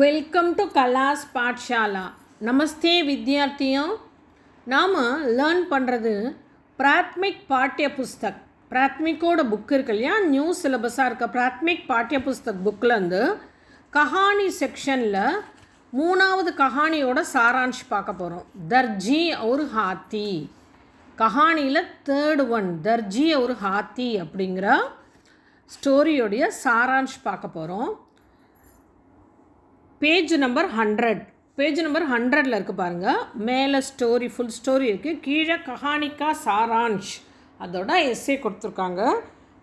welcome to கலாஸ் పాఠశాల நமஸ்தே విద్యార్థియం நாம் learn பண்ணுறது பிராத்மிக் பாட்டிய புஸ்தக் பிராத்மிக்கோட புக் இருக்கு இல்லையா நியூ சிலபஸாக இருக்க பிராத்மிக் பாட்டிய புஸ்தக் புக்லேருந்து கஹானி செக்ஷனில் மூணாவது கஹானியோட சாராம்ஷ் பார்க்க போகிறோம் தர்ஜி ஒரு ஹாத்தி கஹானியில் தேர்டு ஒன் தர்ஜி ஒரு ஹாத்தி அப்படிங்கிற ஸ்டோரியோடைய சாராம்ஷ் பார்க்க போகிறோம் page number hundred page number ஹண்ட்ரடில் இருக்குது பாருங்கள் மேலே ஸ்டோரி ஃபுல் ஸ்டோரி இருக்குது கீழே கஹானிக்கா சாரான்ஷ் அதோட எஸ்ஏ கொடுத்துருக்காங்க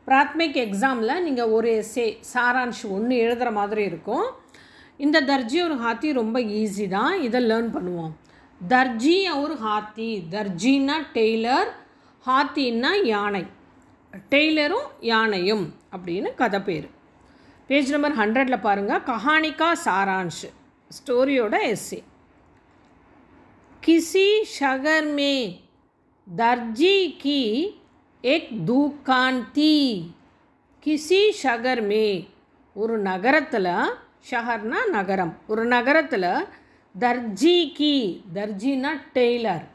பிராத்மிக் எக்ஸாமில் நீங்கள் ஒரு எஸ்ஏ சாரான்ஷ் ஒன்று எழுதுகிற மாதிரி இருக்கும் இந்த தர்ஜி ஒரு ஹாத்தி ரொம்ப ஈஸி தான் இதை லேர்ன் பண்ணுவோம் தர்ஜி ஒரு ஹாத்தி தர்ஜின்னா டெய்லர் ஹாத்தின்னா யானை டெய்லரும் யானையும் அப்படின்னு கதை பேர் பேஜ் நம்பர் ஹண்ட்ரடில் பாருங்கள் கஹானிகா சாரான்ஷ் ஸ்டோரியோட எஸ்சி கிசி ஷகர் மே தர்ஜி கி எக் தூக்காந்தி கிசி ஷகர் மே ஒரு நகரத்தில் ஷஹர்னா நகரம் ஒரு நகரத்தில் தர்ஜி கி தர்ஜினா டெய்லர்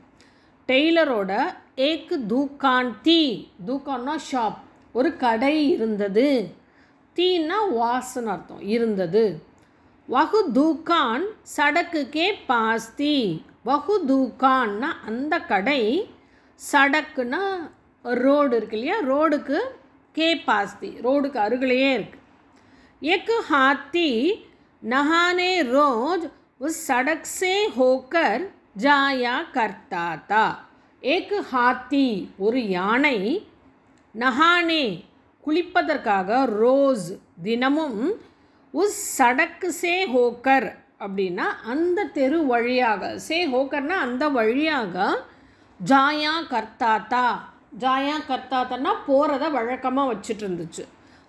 டெய்லரோட ஏக் தூக்காந்தி தூக்கான்னா ஷாப் ஒரு கடை இருந்தது தீன்னா வாஸ்ன்னு அர்த்தம் இருந்தது வகு தூக்கான் சடக்குக்கே பாஸ்தி வகு தூக்கான்னா அந்த கடை சடக்குன்னா ரோடு இருக்கு இல்லையா ரோடுக்கு கே பாஸ்தி ரோடுக்கு அருகிலேயே இருக்குது எக்கு ஹாத்தி நஹானே ரோஜ் उस ஹோக்கர் ஜாயா होकर எக் ஹாத்தி ஒரு யானை நஹானே குளிப்பதற்காக ரோஸ் தினமும் உஸ் சடக்கு சே ஹோக்கர் அப்படின்னா அந்த தெரு வழியாக சே ஹோக்கர்னா அந்த வழியாக ஜாயா கர்த்தாத்தா ஜாயா கர்த்தாத்தன்னா போகிறத வழக்கமாக வச்சுட்டு இருந்துச்சு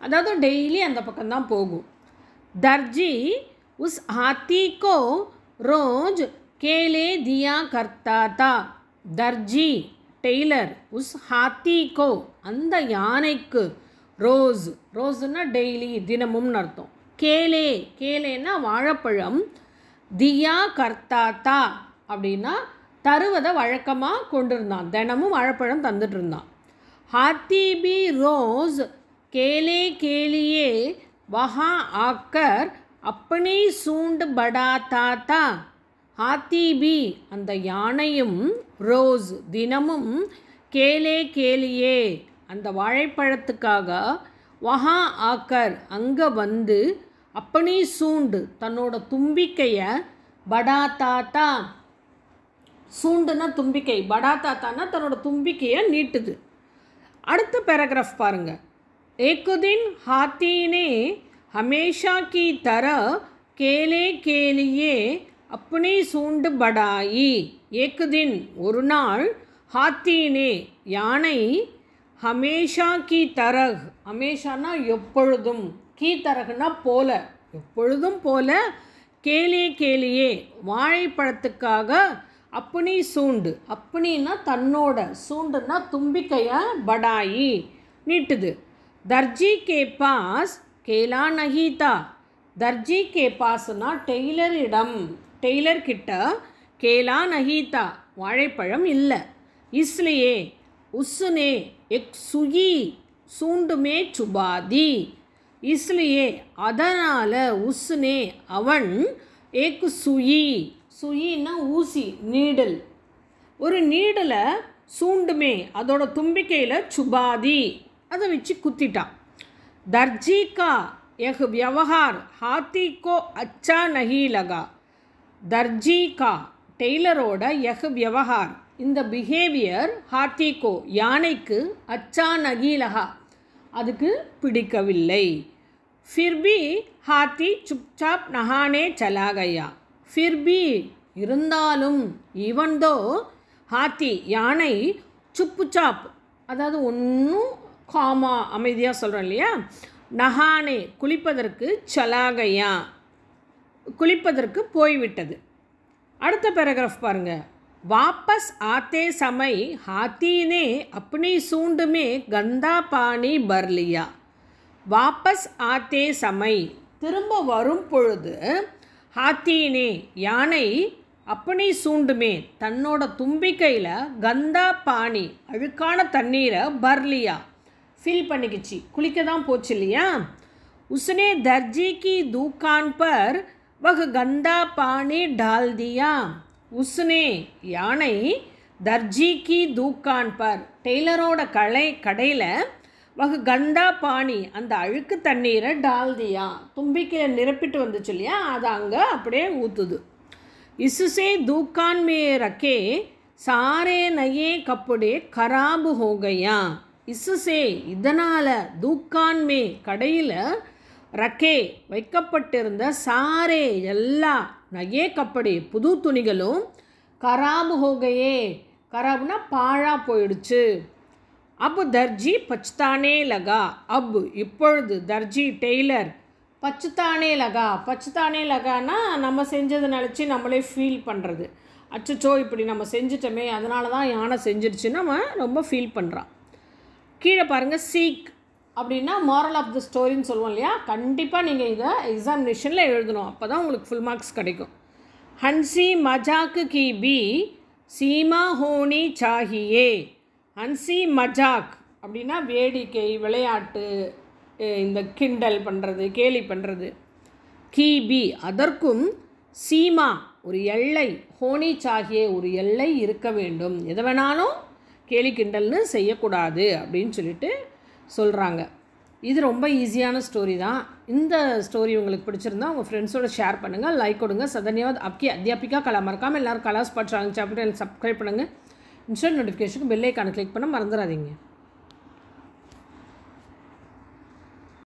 அதாவது டெய்லி அந்த பக்கம்தான் போகும் தர்ஜி உஸ் ஆத்திகோ ரோஜ் கேலே தியா கர்த்தாத்தா தர்ஜி டெய்லர் உஸ் கோ அந்த யானைக்கு ரோஸ் ரோஸுன்னா டெய்லி தினமும்னு அர்த்தம் கேலே கேலேன்னா வாழைப்பழம் தியா கர்த்தாத்தா அப்படின்னா தருவதை வழக்கமாக கொண்டிருந்தான் தினமும் வாழைப்பழம் தந்துட்டு இருந்தான் ஹாத்திபி ரோஸ் கேலே கேலியே வஹா ஆக்கர் அப்பனே சூண்டு படா தாத்தா ஹாத்திபி அந்த யானையும் ரோஸ் தினமும் கேலே கேலியே அந்த வாழைப்பழத்துக்காக வஹா ஆக்கர் அங்கே வந்து அப்பனே சூண்டு தன்னோட தும்பிக்கையை படா தாத்தா சூண்டுனா தும்பிக்கை படா தாத்தானா தன்னோட தும்பிக்கையை நீட்டுது அடுத்த பேராகிராஃப் பாருங்கள் ஏகுதின் ஹாத்தீனே ஹமேஷா கி தர கேலே கேலியே அப்பனே சூண்டு படாயி ஏகுதின் ஒரு நாள் ஹாத்தீனே யானை ஹமேஷா கீ தரக் ஹமேஷானா எப்பொழுதும் கீ தரகுனா போல எப்பொழுதும் போல கேலே கேலியே வாழைப்பழத்துக்காக அப்பனி சூண்டு அப்பனின்னா தன்னோட சூண்டுனா தும்பிக்கையை படாயி நீட்டுது தர்ஜி கே பாஸ் கேலா நஹீதா தர்ஜி கே பாஸ்னா டெய்லரிடம் டெய்லர்கிட்ட கேலா நஹீதா வாழைப்பழம் இல்லை இஸ்லியே உஸ்னே எக் சுயி சூண்டுமே சுபாதி இஸ்லியே அதனால் உஸ்னே அவன் எக் சுயி சுயின்னா ஊசி நீடல் ஒரு நீடலை சூண்டுமே அதோட தும்பிக்கையில் சுபாதி அதை வச்சு குத்திட்டான் தர்ஜிகா எஹ் வியவஹார் கோ அச்சா நகீலகா லகா தர்ஜிகா டெய்லரோட எஹ் வியவஹார் இந்த பிஹேவியர் ஹாத்திகோ யானைக்கு அச்சா நகீலகா அதுக்கு பிடிக்கவில்லை ஃபிர்பி ஹாத்தி சுப்சாப் நகானே சலாகையா ஃபிர்பி இருந்தாலும் இவன்தோ ஹாத்தி யானை சுப்பு சாப் அதாவது ஒன்றும் காமா அமைதியாக சொல்கிறோம் இல்லையா நகானே குளிப்பதற்கு சலாகையா குளிப்பதற்கு போய்விட்டது அடுத்த பேராகிராஃப் பாருங்கள் வாபஸ் ஆத்தே சமை ஹாத்தினே ने சூண்டுமே கந்தா பாணி பர்லியா வாபஸ் ஆத்தே சமை திரும்ப வரும் பொழுது ஹாத்தீனே யானை அப்பனி சூண்டுமே தன்னோட தும்பிக்கையில் கந்தா பாணி அழுக்கான தண்ணீரை பர்லியா ஃபில் பண்ணிக்கிச்சு குளிக்க தான் போச்சு இல்லையா உஸ்னே தர்ஜி கி தூக்கான் பர் வகு கந்தா பாணி டால்தியா உசுனே யானை தர்ஜி கி தூக்கான் பர் டெய்லரோட கலை கடையில் வகு கண்டா பாணி அந்த அழுக்கு தண்ணீரை டால்தியா தும்பிக்கு நிரப்பிட்டு வந்துச்சு இல்லையா அது அங்கே அப்படியே ஊற்றுது இசுசே தூக்கான் ரக்கே சாரே நயே கப்புடே கராபு ஹோகையா இசுசே இதனால் தூக்கான் மே கடையில் ரக்கே வைக்கப்பட்டிருந்த சாரே எல்லா நகே கப்படி புது துணிகளும் கராபு ஹோகையே கராபுனா பாழா போயிடுச்சு அப்பு தர்ஜி பச்சுத்தானே லகா அப் இப்பொழுது தர்ஜி டெய்லர் பச்சுத்தானே லகா பச்சுத்தானே லகானா நம்ம செஞ்சதை நினச்சி நம்மளே ஃபீல் பண்ணுறது அச்சச்சோ இப்படி நம்ம செஞ்சிட்டோமே அதனால தான் யானை செஞ்சிருச்சுன்னு நம்ம ரொம்ப ஃபீல் பண்ணுறான் கீழே பாருங்கள் சீக் அப்படின்னா மாரல் ஆஃப் த ஸ்டோரின்னு சொல்லுவோம் இல்லையா கண்டிப்பாக நீங்கள் இதை எக்ஸாமினேஷனில் எழுதணும் அப்போ தான் உங்களுக்கு ஃபுல் மார்க்ஸ் கிடைக்கும் ஹன்சி மஜாக்கு கி பி சீமா ஹோனி சாஹியே ஹன்சி மஜாக் அப்படின்னா வேடிக்கை விளையாட்டு இந்த கிண்டல் பண்ணுறது கேலி பண்ணுறது கிபி அதற்கும் சீமா ஒரு எல்லை ஹோனி சாகியே ஒரு எல்லை இருக்க வேண்டும் எதை வேணாலும் கேலி கிண்டல்னு செய்யக்கூடாது அப்படின்னு சொல்லிட்டு சொல்கிறாங்க இது ரொம்ப ஈஸியான ஸ்டோரி தான் இந்த ஸ்டோரி உங்களுக்கு பிடிச்சிருந்தா உங்கள் ஃப்ரெண்ட்ஸோட ஷேர் பண்ணுங்கள் லைக் கொடுங்க சதன்யாவது அப்கே அத்தியாபிகா கலா மறக்காமல் எல்லோரும் கலாஸ் பாட் சேனல் சாப்பிட்டு சப்ஸ்கிரைப் பண்ணுங்கள் இன்ஸ்டன்ட் நோட்டிஃபிகேஷனுக்கு பெல்லைக்கான கிளிக் பண்ண மறந்துடாதீங்க